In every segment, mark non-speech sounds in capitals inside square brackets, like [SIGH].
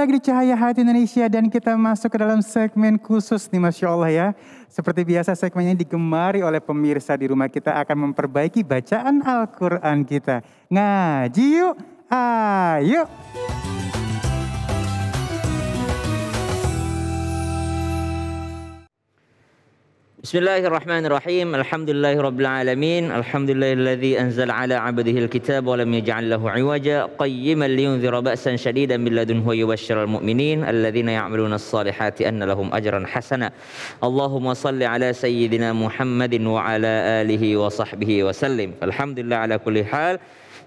lagi di Cahaya Hati Indonesia dan kita masuk ke dalam segmen khusus nih Masya Allah ya. Seperti biasa segmen ini digemari oleh pemirsa di rumah kita akan memperbaiki bacaan Al-Quran kita. Ngaji yuk, ayo. Ah, ayo. بسم الله الرحمن الرحيم الحمد لله رب العالمين الحمد لله الذي أنزل على عبده الكتاب ولم يجعل له عوجا قيما لينذر بأسا شديدا من لدنه ويبشر المؤمنين الذين يعملون الصالحات أن لهم أجرا حسنا اللهم صل على سيدنا محمد وعلى آله وصحبه وسلم الحمد لله على كل حال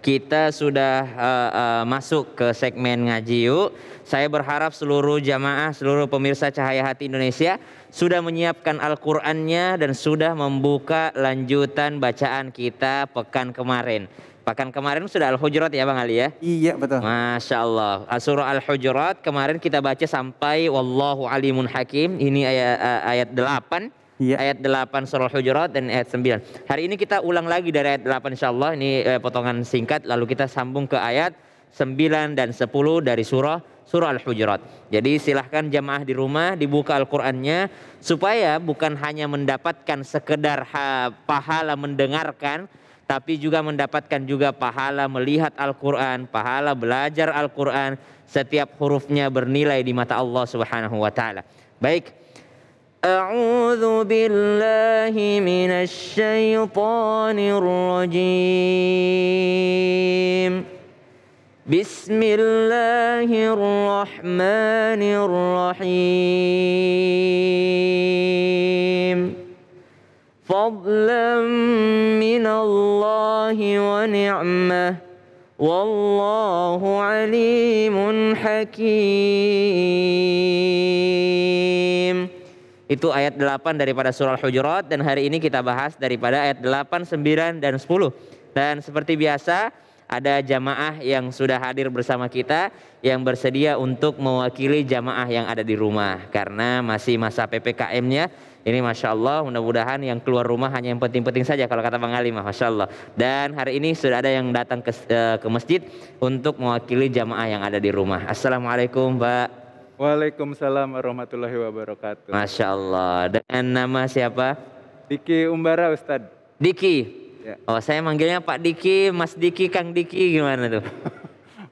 kita sudah uh, uh, masuk ke segmen ngaji yuk. Saya berharap seluruh jamaah, seluruh pemirsa Cahaya Hati Indonesia sudah menyiapkan Al-Qur'annya dan sudah membuka lanjutan bacaan kita pekan kemarin. Pekan kemarin sudah Al-Hujurat ya Bang Ali ya? Iya betul. Masya Allah. Surah Al-Hujurat kemarin kita baca sampai Wallahu alimun hakim. Ini ayat, eh, ayat 8 ya. ayat 8 surah Hujurat dan ayat 9. Hari ini kita ulang lagi dari ayat 8 Allah ini eh, potongan singkat lalu kita sambung ke ayat 9 dan 10 dari surah surah Al-Hujurat. Jadi silahkan jamaah di rumah dibuka Al-Qur'annya supaya bukan hanya mendapatkan sekedar ha, pahala mendengarkan tapi juga mendapatkan juga pahala melihat Al-Quran, pahala belajar Al-Quran, setiap hurufnya bernilai di mata Allah Subhanahu wa Ta'ala. Baik, أعوذ بالله من الشيطان الرجيم بسم الله الرحمن الرحيم فضلا من الله ونعمه والله عليم حكيم itu ayat 8 daripada surah Al-Hujurat dan hari ini kita bahas daripada ayat 8, 9 dan 10. Dan seperti biasa ada jamaah yang sudah hadir bersama kita yang bersedia untuk mewakili jamaah yang ada di rumah karena masih masa PPKM-nya ini masya Allah mudah-mudahan yang keluar rumah hanya yang penting-penting saja kalau kata Bang Ali masya Allah dan hari ini sudah ada yang datang ke, eh, ke masjid untuk mewakili jamaah yang ada di rumah Assalamualaikum Mbak Waalaikumsalam warahmatullahi wabarakatuh. Masya Allah. Dengan nama siapa? Diki Umbara Ustad. Diki? Ya. Oh saya manggilnya Pak Diki, Mas Diki, Kang Diki gimana tuh? [LAUGHS]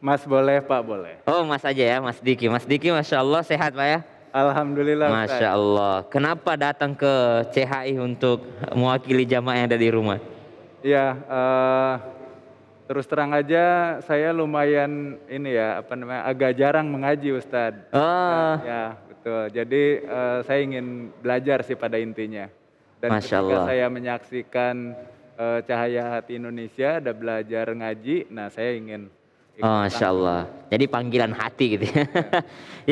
Mas boleh Pak boleh. Oh Mas aja ya Mas Diki. Mas Diki Masya Allah sehat Pak ya? Alhamdulillah. Masya Ustaz. Allah. Kenapa datang ke CHI untuk mewakili jamaah yang ada di rumah? Ya, uh, Terus terang aja saya lumayan ini ya apa namanya agak jarang mengaji Ustadz. Ah. ya betul. Jadi uh, saya ingin belajar sih pada intinya. Dan Masya ketika Allah. saya menyaksikan uh, cahaya hati Indonesia ada belajar ngaji, nah saya ingin Gitu, oh, gitu insya Allah. Jadi panggilan hati gitu ya. Iya.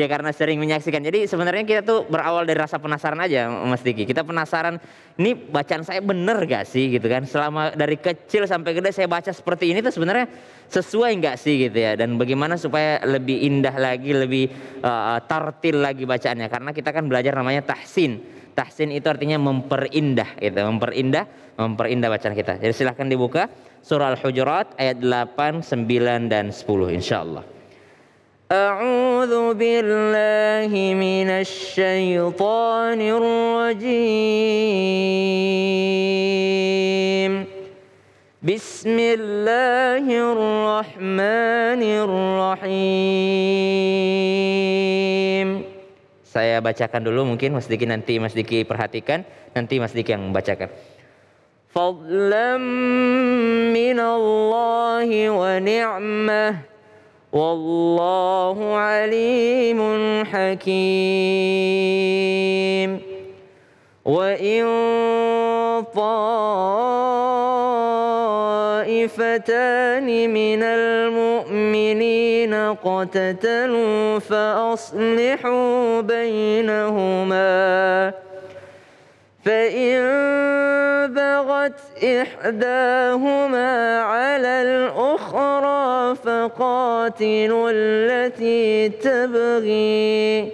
[LAUGHS] ya karena sering menyaksikan. Jadi sebenarnya kita tuh berawal dari rasa penasaran aja Mas Diki. Kita penasaran, ini bacaan saya bener gak sih gitu kan. Selama dari kecil sampai gede saya baca seperti ini tuh sebenarnya sesuai nggak sih gitu ya. Dan bagaimana supaya lebih indah lagi, lebih uh, eh, eh, tartil lagi bacaannya. Karena kita kan belajar namanya tahsin Tahsin itu artinya memperindah gitu, memperindah, memperindah bacaan kita. Jadi silahkan dibuka surah Al-Hujurat ayat 8, 9 dan 10 insyaallah. A'udzu billahi minasy syaithanir rajim. Bismillahirrahmanirrahim. Saya bacakan dulu mungkin Mas Diki nanti Mas Diki perhatikan, nanti Mas Diki yang membacakan. Fadlam Allah wa ni'mah wallahu alimun hakim. Wa in طائفتان من المؤمنين المؤمنين اقتتلوا فأصلحوا بينهما فإن بغت إحداهما على الأخرى فقاتلوا التي تبغي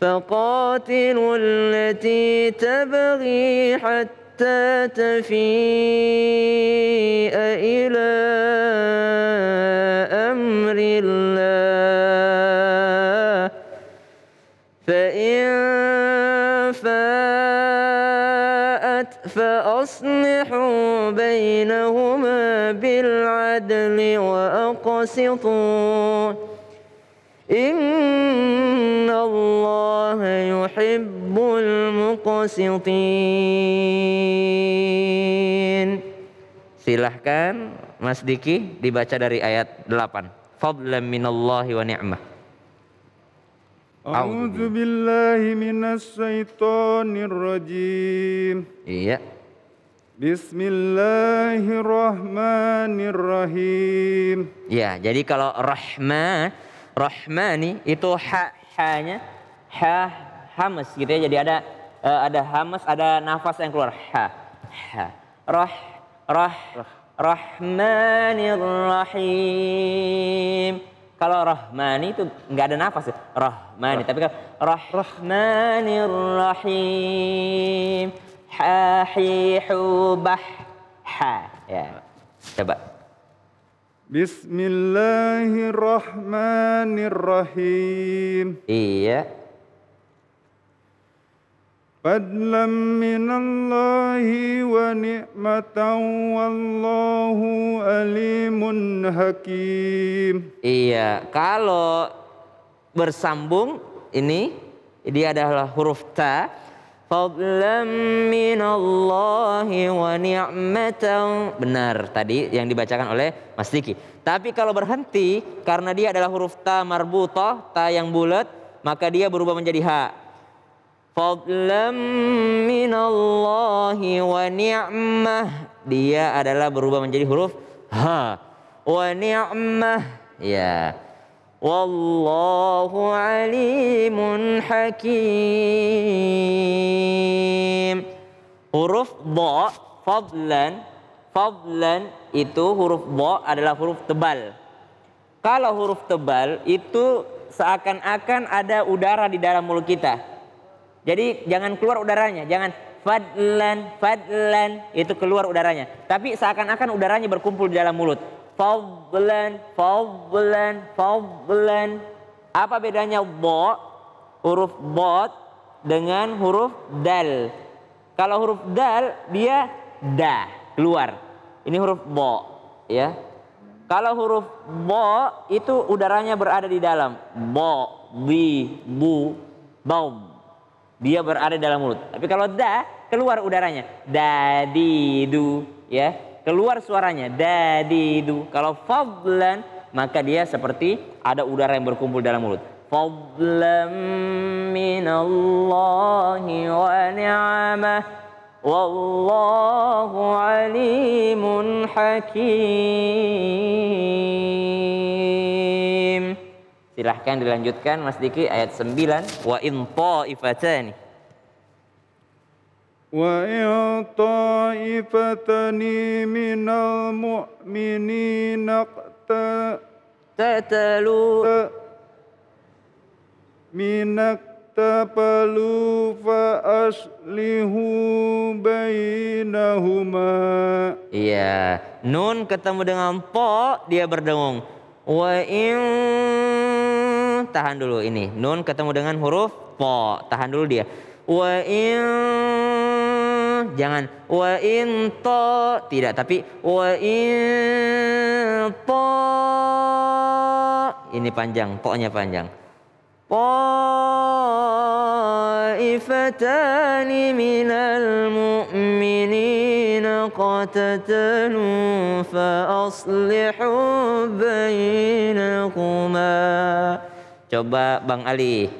فقاتلوا التي تبغي حتى تفيء إلى أمر الله فإن فاءت فأصلحوا بينهما بالعدل وأقسطوا إن الله يحب المقسطين Silahkan Mas Diki dibaca dari ayat 8 fadlan minallahi wa ni'mah. A'udzu billahi minasy syaithanir rajim. Iya. Bismillahirrahmanirrahim. Iya. jadi kalau rahma, rahmani itu ha hanya ha hamas gitu ya. Jadi ada eh, ada hamas, ada nafas yang keluar ha. Ha. Rah rah, rah. Rahmanir Rahim. Kalau Rahmani itu nggak ada nafas ya. Rahmani. Tapi kalau Rah Rahmanir Rahim. Ha hi hu bah ha. Ya. Coba. Bismillahirrahmanirrahim. Iya. فضلا من الله ونعمة والله أليم حكيم Iya, kalau bersambung ini dia adalah huruf ta. min minallahi wa ni'matan. Benar tadi yang dibacakan oleh Mas Diki. Tapi kalau berhenti karena dia adalah huruf ta marbutah ta yang bulat, maka dia berubah menjadi ha fadlan minallahi wa ni'mah. Dia adalah berubah menjadi huruf H. Wa ni'mah. Ya. Wallahu alimun hakim. Huruf ba fadlan, fadlan itu huruf ba adalah huruf tebal. Kalau huruf tebal itu seakan-akan ada udara di dalam mulut kita jadi jangan keluar udaranya, jangan fadlan, fadlan, itu keluar udaranya. Tapi seakan-akan udaranya berkumpul di dalam mulut. Fadlan, fadlan, fadlan. Apa bedanya bo, huruf bot dengan huruf dal? Kalau huruf dal dia da, keluar. Ini huruf bo, ya. Kalau huruf bo itu udaranya berada di dalam. Bo, bi, bu, baum dia berada dalam mulut. Tapi kalau da keluar udaranya. Dadidu ya, keluar suaranya dadidu. Kalau fadlan maka dia seperti ada udara yang berkumpul dalam mulut. Fadlan minallahi wa niamah, wallahu alimun hakim. Silahkan dilanjutkan Mas Diki ayat 9 wa in ta'ifatani وإن mu'mini من tatalu اقتتلوا من fa aslihu bainahuma Iya, nun ketemu dengan po dia berdengung. Wa in tahan dulu ini. Nun ketemu dengan huruf po, tahan dulu dia. Wa in jangan wa in to tidak tapi wa in po ini panjang, po ifatani minal mu'minina qatatanu fa aslihu فأصلحوا Coba Bang Ali.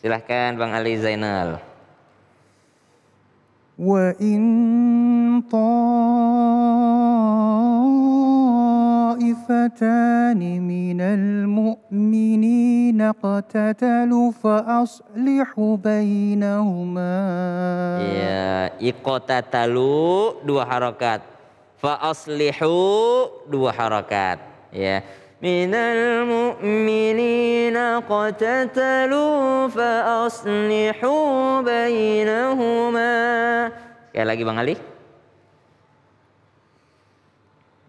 Silahkan Bang Ali Zainal. Wa in طائفتان من المؤمنين اقتتلوا فأصلحوا بينهما ya iqtatalu dua harokat fa aslihu dua harokat ya من المؤمنين قتتلوا فأصلحوا بينهما Sekali lagi Bang Ali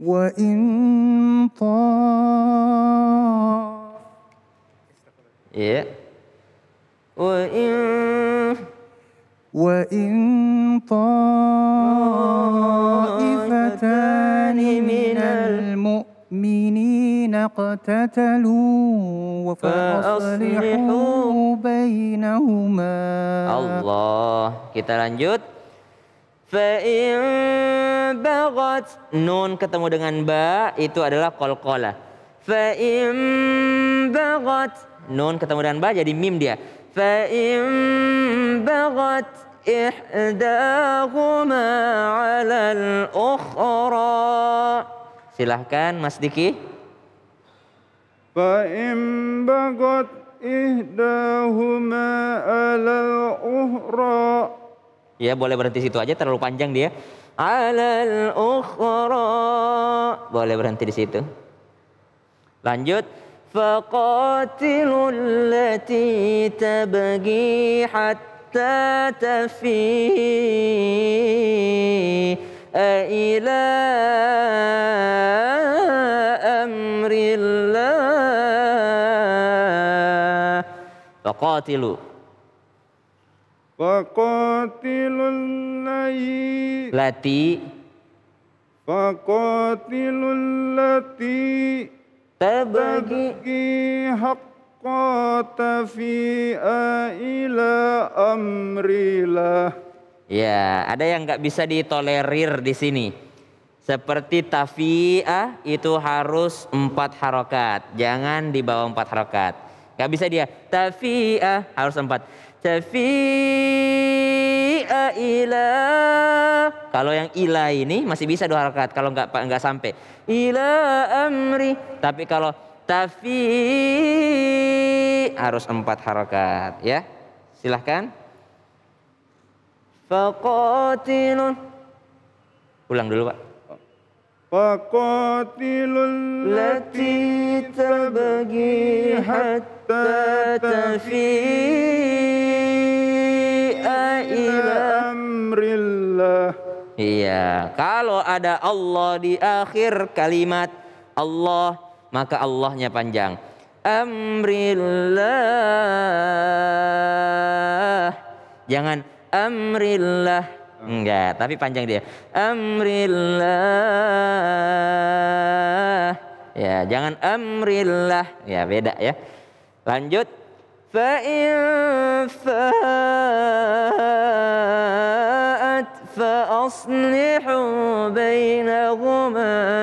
وإن طاف Iya. وإن وإن طائفتان من المؤمنين اقتتلوا فأصلحوا بينهما الله kita lanjut فإن بغت nun ketemu dengan ba itu adalah kolkola فإن بغت nun ketemu dengan ba jadi mim dia فإن بغت إحداهما على الأخرى silahkan Mas Diki فإن بغت إحداهما على الأخرى Ya boleh berhenti situ aja terlalu panjang dia. Alal ukhra. Boleh berhenti di situ. Lanjut. Faqatilul lati tabagi hatta tafi إلى أمر الله فقاتلوا فقاتلوا الذي التي فقاتلوا التي تبغي حق قات إلى أمر الله Ya, ada yang nggak bisa ditolerir di sini. Seperti tafi'ah itu harus empat harokat. Jangan di bawah empat harokat. Gak bisa dia. Tafi'ah harus empat. Tafi'ah ila. Kalau yang ila ini masih bisa dua harokat. Kalau nggak nggak sampai. Ila amri. Tapi kalau tafi harus empat harokat. Ya, silahkan. Faqatilun. Ulang dulu, Pak. Faqatilul lati tabagi hatta tafi'a ila amrillah. Iya, kalau ada Allah di akhir kalimat Allah, maka Allahnya panjang. Amrillah. Jangan amrillah enggak tapi panjang dia amrillah ya jangan amrillah ya beda ya lanjut فإن فاءت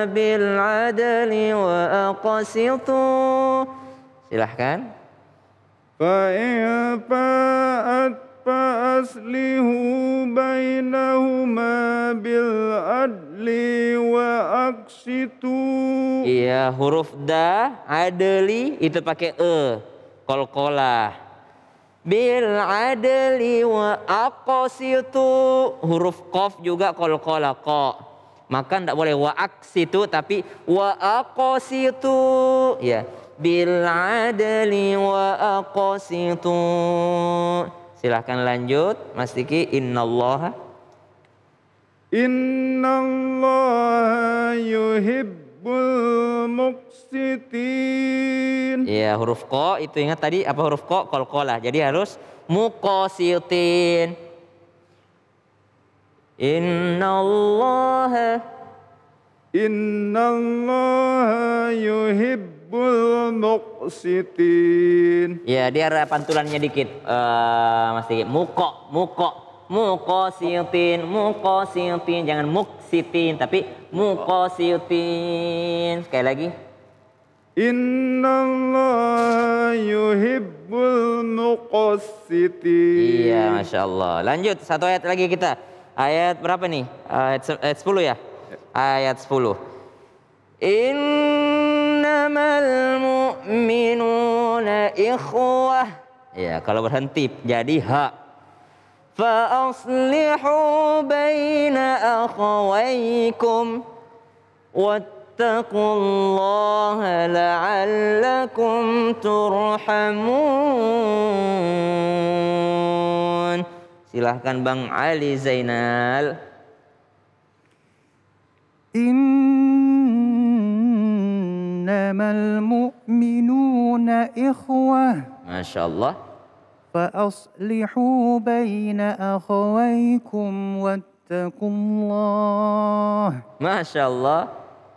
bil adli wa وأقسطوا silahkan فإن وأصلحوا بينهما بالعدل وأقسطوا Iya huruf da adli itu pakai e kolkola bil adli wa aqsitu huruf kof juga kolkola ko maka tidak boleh wa aksitu tapi wa aqsitu ya bil adli wa aqsitu Silahkan lanjut Mas Diki innallaha innallaha yuhibbul muqsitin. Ya huruf ko itu ingat tadi apa huruf ko kolkolah. Jadi harus mukositin. Innallaha Innallaha yuhib muqsitin. Ya, dia ada pantulannya dikit. Uh, Mas Diki. Muko, muko, mukositin, siutin. Jangan muksitin, tapi siutin. Sekali lagi. Inna Allah yuhibbul muqsitin. Iya, Masya Allah. Lanjut, satu ayat lagi kita. Ayat berapa nih? Eh, ayat, ayat 10 ya? ya? Ayat 10. In إنما المؤمنون إخوة ya kalau berhenti jadi ha فأصلحوا بين أخويكم واتقوا الله لعلكم ترحمون silahkan Bang Ali Zainal ini innamal mu'minuna ikhwah. Masya Allah. Fa'aslihu baina akhawaikum wattakullah. Masya Allah.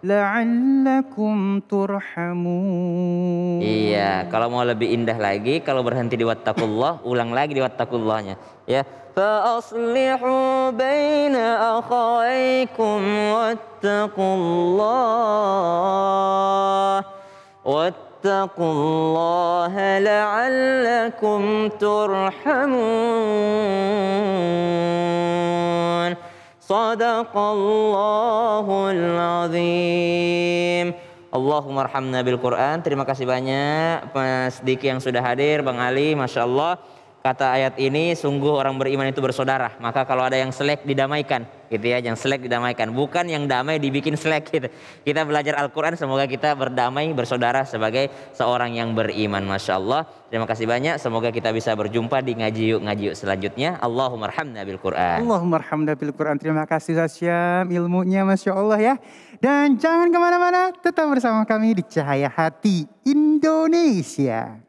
La'allakum turhamun. Iya, kalau mau lebih indah lagi, kalau berhenti di wattakullah, ulang lagi di wattakullahnya ya فأصلحوا بين أخويكم واتقوا الله واتقوا الله لعلكم ترحمون صدق الله العظيم Allahumma arhamna bil Quran. Terima kasih banyak Mas Diki yang sudah hadir, Bang Ali, Masya Allah kata ayat ini sungguh orang beriman itu bersaudara maka kalau ada yang selek didamaikan gitu ya yang selek didamaikan bukan yang damai dibikin selek [LAUGHS] gitu kita belajar Al-Quran semoga kita berdamai bersaudara sebagai seorang yang beriman Masya Allah terima kasih banyak semoga kita bisa berjumpa di ngaji yuk ngaji yuk selanjutnya Allahumma bil Quran Allahumarhamna bil Quran terima kasih Sasyam ilmunya Masya Allah ya dan jangan kemana-mana tetap bersama kami di Cahaya Hati Indonesia